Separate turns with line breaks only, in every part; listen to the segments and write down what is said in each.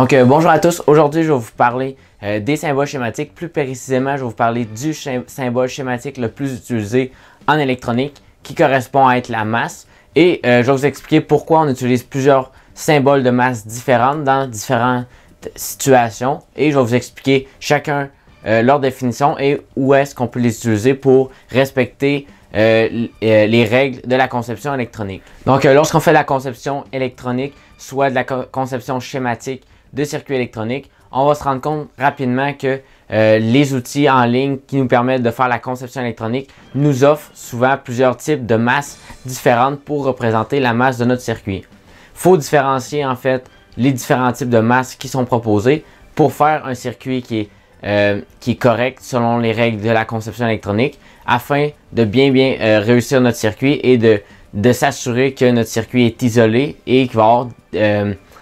Donc, euh, bonjour à tous. Aujourd'hui, je vais vous parler euh, des symboles schématiques. Plus précisément, je vais vous parler du symbole schématique le plus utilisé en électronique, qui correspond à être la masse. Et euh, je vais vous expliquer pourquoi on utilise plusieurs symboles de masse différentes dans différentes situations. Et je vais vous expliquer chacun leur définition et où est-ce qu'on peut les utiliser pour respecter les règles de la conception électronique. Donc, lorsqu'on fait la conception électronique, soit de la conception schématique, de circuits électroniques, on va se rendre compte rapidement que euh, les outils en ligne qui nous permettent de faire la conception électronique nous offrent souvent plusieurs types de masses différentes pour représenter la masse de notre circuit. faut différencier en fait les différents types de masses qui sont proposés pour faire un circuit qui est, euh, qui est correct selon les règles de la conception électronique afin de bien bien euh, réussir notre circuit et de, de s'assurer que notre circuit est isolé et qu'il va avoir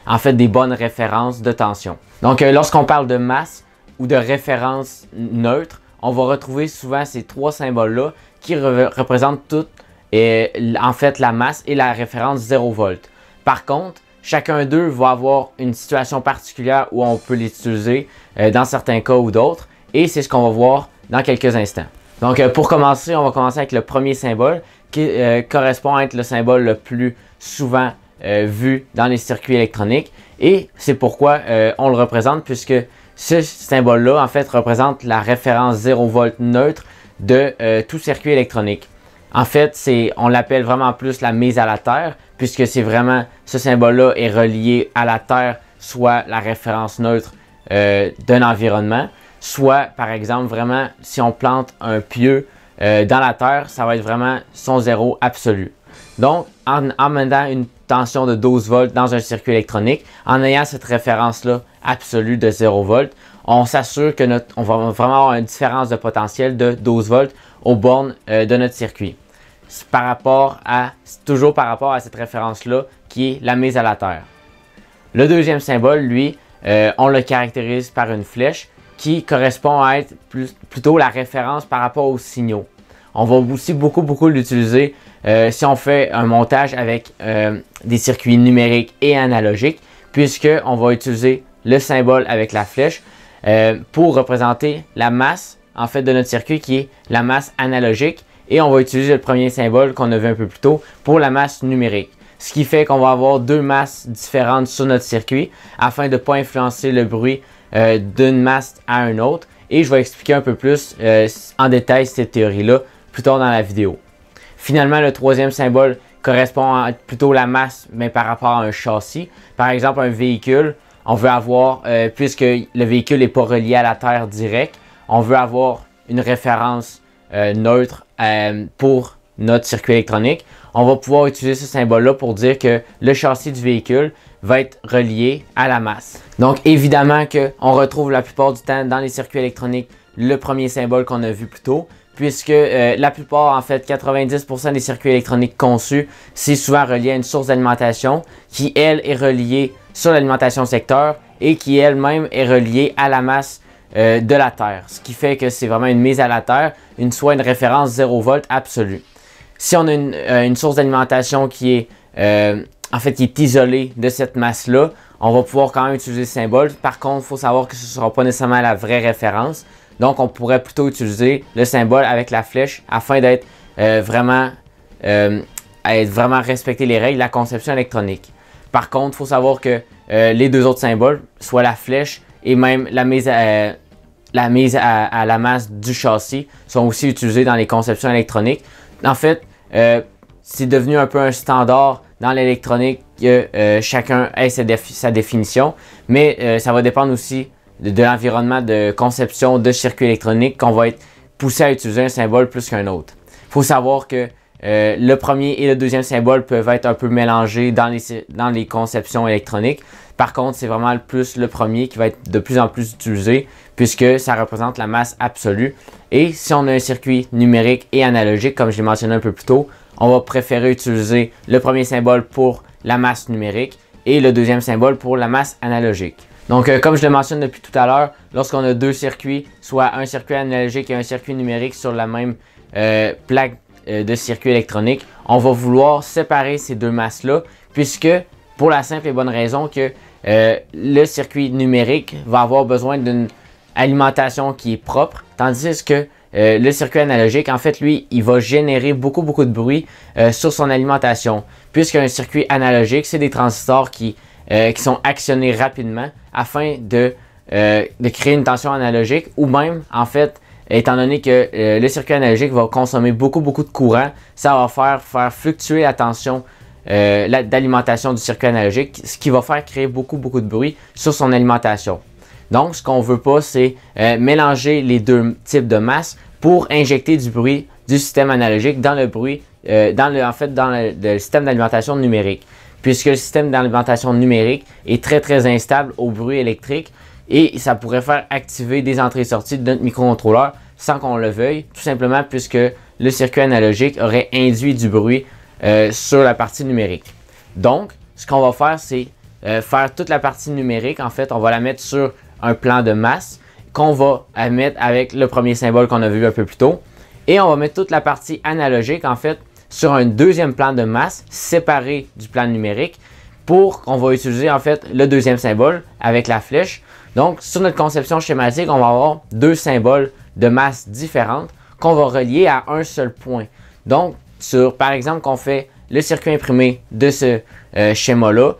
en fait des bonnes références de tension. Donc euh, lorsqu'on parle de masse ou de référence neutre, on va retrouver souvent ces trois symboles-là qui représentent toutes et, en fait la masse et la référence 0 volt. Par contre, chacun d'eux va avoir une situation particulière où on peut l'utiliser euh, dans certains cas ou d'autres et c'est ce qu'on va voir dans quelques instants. Donc euh, pour commencer, on va commencer avec le premier symbole qui correspond à être le symbole le plus souvent euh, vu dans les circuits électroniques. Et c'est pourquoi euh, on le représente, puisque ce symbole-là, en fait, représente la référence 0 volt neutre de euh, tout circuit électronique. En fait, on l'appelle vraiment plus la mise à la terre, puisque c'est vraiment ce symbole-là est relié à la terre, soit la référence neutre d'un environnement, soit par exemple vraiment si on plante un pieu dans la terre, ça va être vraiment son zéro absolu. Donc, en mettant une tension de 12 volts dans un circuit électronique. En ayant cette référence-là absolue de 0 volts, on s'assure que notre, on va vraiment avoir une différence de potentiel de 12 volts aux bornes euh, de notre circuit. Par rapport à, toujours par rapport à cette référence-là qui est la mise à la terre. Le deuxième symbole, lui, euh, on le caractérise par une flèche qui correspond à être plutôt la référence par rapport aux signaux. On va aussi beaucoup, beaucoup l'utiliser euh, si on fait un montage avec euh, des circuits numériques et analogiques, puisqu'on va utiliser le symbole avec la flèche euh, pour représenter la masse en fait de notre circuit qui est la masse analogique et on va utiliser le premier symbole qu'on a vu un peu plus tôt pour la masse numérique. Ce qui fait qu'on va avoir deux masses différentes sur notre circuit afin de ne pas influencer le bruit d'une masse à une autre. Et je vais expliquer un peu plus en détail cette théorie-là plus tard dans la vidéo. Finalement, le troisième symbole correspond à plutôt la masse, mais par rapport à un châssis. Par exemple, un véhicule, on veut avoir, euh, puisque le véhicule n'est pas relié à la terre direct, on veut avoir une référence euh, neutre euh, pour notre circuit électronique. On va pouvoir utiliser ce symbole-là pour dire que le châssis du véhicule va être relié à la masse. Donc évidemment qu'on retrouve la plupart du temps dans les circuits électroniques le premier symbole qu'on a vu plus tôt, puisque euh, la plupart, en fait, 90% des circuits électroniques conçus, c'est souvent relié à une source d'alimentation qui, elle, est reliée sur l'alimentation secteur et qui, elle-même, est reliée à la masse euh, de la Terre. Ce qui fait que c'est vraiment une mise à la Terre, une, soit une référence 0 volt absolue. Si on a une, euh, source d'alimentation qui est qui est isolée de cette masse-là, on va pouvoir quand même utiliser ce symbole. Par contre, il faut savoir que ce ne sera pas nécessairement la vraie référence. Donc, on pourrait plutôt utiliser le symbole avec la flèche afin d'être euh, vraiment, euh, vraiment respecter les règles de la conception électronique. Par contre, il faut savoir que euh, les deux autres symboles, soit la flèche et même la mise, euh, à, la masse du châssis, sont aussi utilisés dans les conceptions électroniques. En fait, c'est devenu un peu un standard dans l'électronique que chacun ait sa, définition, mais ça va dépendre aussi de l'environnement de conception de circuit électronique qu'on va être poussé à utiliser un symbole plus qu'un autre. Il faut savoir que euh, le premier et le deuxième symbole peuvent être un peu mélangés dans les, dans les conceptions électroniques. Par contre, c'est vraiment plus le premier qui va être de plus en plus utilisé puisque ça représente la masse absolue. Et si on a un circuit numérique et analogique, comme je l'ai mentionné un peu plus tôt, on va préférer utiliser le premier symbole pour la masse numérique et le deuxième symbole pour la masse analogique. Donc, euh, comme je le mentionne depuis tout à l'heure, lorsqu'on a deux circuits, soit un circuit analogique et un circuit numérique sur la même euh, plaque euh, de circuit électronique, on va vouloir séparer ces deux masses-là, puisque pour la simple et bonne raison que le circuit numérique va avoir besoin d'une alimentation qui est propre, tandis que le circuit analogique, en fait, lui, il va générer beaucoup, beaucoup de bruit sur son alimentation. Puisqu'un circuit analogique, c'est des transistors qui euh, qui sont actionnés rapidement afin euh, de, créer une tension analogique ou même, en fait, étant donné que euh, le circuit analogique va consommer beaucoup, beaucoup de courant, ça va faire, faire fluctuer la tension d'alimentation du circuit analogique, ce qui va faire créer beaucoup, beaucoup de bruit sur son alimentation. Donc, ce qu'on ne veut pas, c'est mélanger les deux types de masse pour injecter du bruit du système analogique dans le bruit, dans en fait, dans le système d'alimentation numérique puisque le système d'alimentation numérique est très très instable au bruit électrique et ça pourrait faire activer des entrées et sorties de notre microcontrôleur sans qu'on le veuille, tout simplement puisque le circuit analogique aurait induit du bruit euh, sur la partie numérique. Donc, ce qu'on va faire, c'est euh, faire toute la partie numérique. En fait, on va la mettre sur un plan de masse qu'on va mettre avec le premier symbole qu'on a vu un peu plus tôt. Et on va mettre toute la partie analogique, en fait, sur un deuxième plan de masse séparé du plan numérique pour qu'on va utiliser en fait le deuxième symbole avec la flèche. Donc sur notre conception schématique, on va avoir deux symboles de masse différentes qu'on va relier à un seul point. Donc sur par exemple qu'on fait le circuit imprimé de ce euh, schéma-là,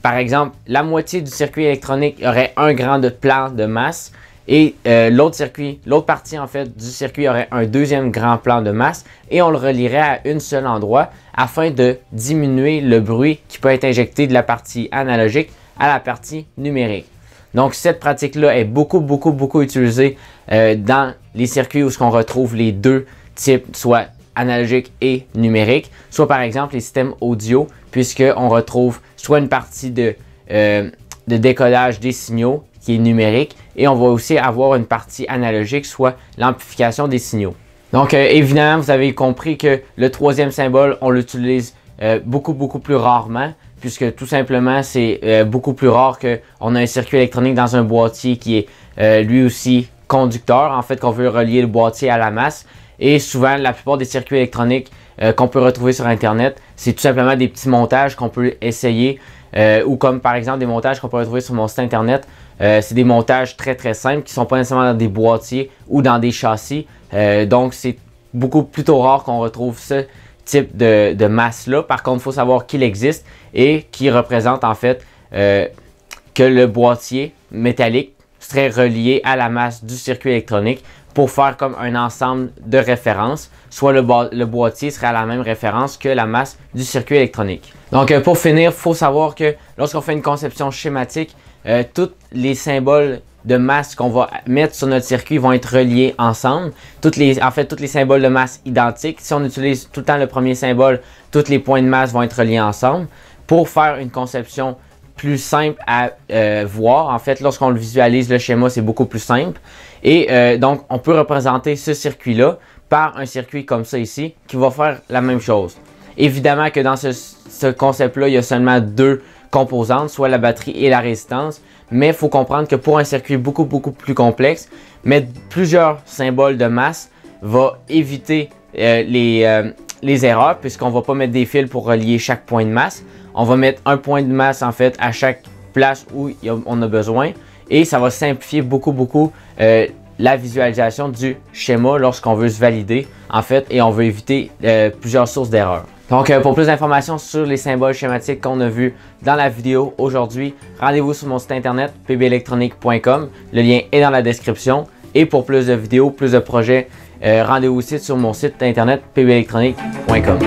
par exemple, la moitié du circuit électronique aurait un grand plan de masse et euh, l'autre circuit, l'autre partie en fait du circuit aurait un deuxième grand plan de masse et on le relierait à un seul endroit afin de diminuer le bruit qui peut être injecté de la partie analogique à la partie numérique. Donc cette pratique-là est beaucoup, beaucoup, beaucoup utilisée euh, dans les circuits où on retrouve les deux types, soit analogique et numérique, soit par exemple les systèmes audio, puisqu'on retrouve soit une partie de, euh, décollage de des signaux qui est numérique, et on va aussi avoir une partie analogique, soit l'amplification des signaux. Donc euh, évidemment, vous avez compris que le troisième symbole, on l'utilise euh, beaucoup, beaucoup plus rarement, puisque tout simplement, c'est euh, beaucoup plus rare qu'on a un circuit électronique dans un boîtier qui est lui aussi conducteur, en fait, qu'on veut relier le boîtier à la masse. Et souvent, la plupart des circuits électroniques qu'on peut retrouver sur Internet, c'est tout simplement des petits montages qu'on peut essayer, ou comme par exemple des montages qu'on peut retrouver sur mon site Internet, euh, c'est des montages très très simples qui ne sont pas nécessairement dans des boîtiers ou dans des châssis. Euh, donc c'est beaucoup plutôt rare qu'on retrouve ce type de, masse-là. Par contre, il faut savoir qu'il existe et qu'il représente en fait euh, que le boîtier métallique serait relié à la masse du circuit électronique pour faire comme un ensemble de références, soit le, le boîtier serait à la même référence que la masse du circuit électronique. Donc pour finir, il faut savoir que lorsqu'on fait une conception schématique, euh, tous les symboles de masse qu'on va mettre sur notre circuit vont être reliés ensemble. Toutes les, en fait, tous les symboles de masse identiques. Si on utilise tout le temps le premier symbole, tous les points de masse vont être reliés ensemble pour faire une conception plus simple à euh, voir. En fait, lorsqu'on le visualise, le schéma, c'est beaucoup plus simple. Et euh, donc, on peut représenter ce circuit-là par un circuit comme ça ici, qui va faire la même chose. Évidemment que dans ce concept-là, il y a seulement deux composantes, soit la batterie et la résistance. Mais il faut comprendre que pour un circuit beaucoup, beaucoup plus complexe, mettre plusieurs symboles de masse va éviter euh, euh, les, erreurs puisqu'on ne va pas mettre des fils pour relier chaque point de masse. On va mettre un point de masse en fait à chaque place où on a besoin et ça va simplifier beaucoup, beaucoup euh, la visualisation du schéma lorsqu'on veut se valider en fait et on veut éviter plusieurs sources d'erreurs. Donc, euh, pour plus d'informations sur les symboles schématiques qu'on a vus dans la vidéo aujourd'hui, rendez-vous sur mon site internet pbelectronique.com. Le lien est dans la description. Et pour plus de vidéos, plus de projets, euh, rendez-vous aussi sur mon site internet pbelectronique.com.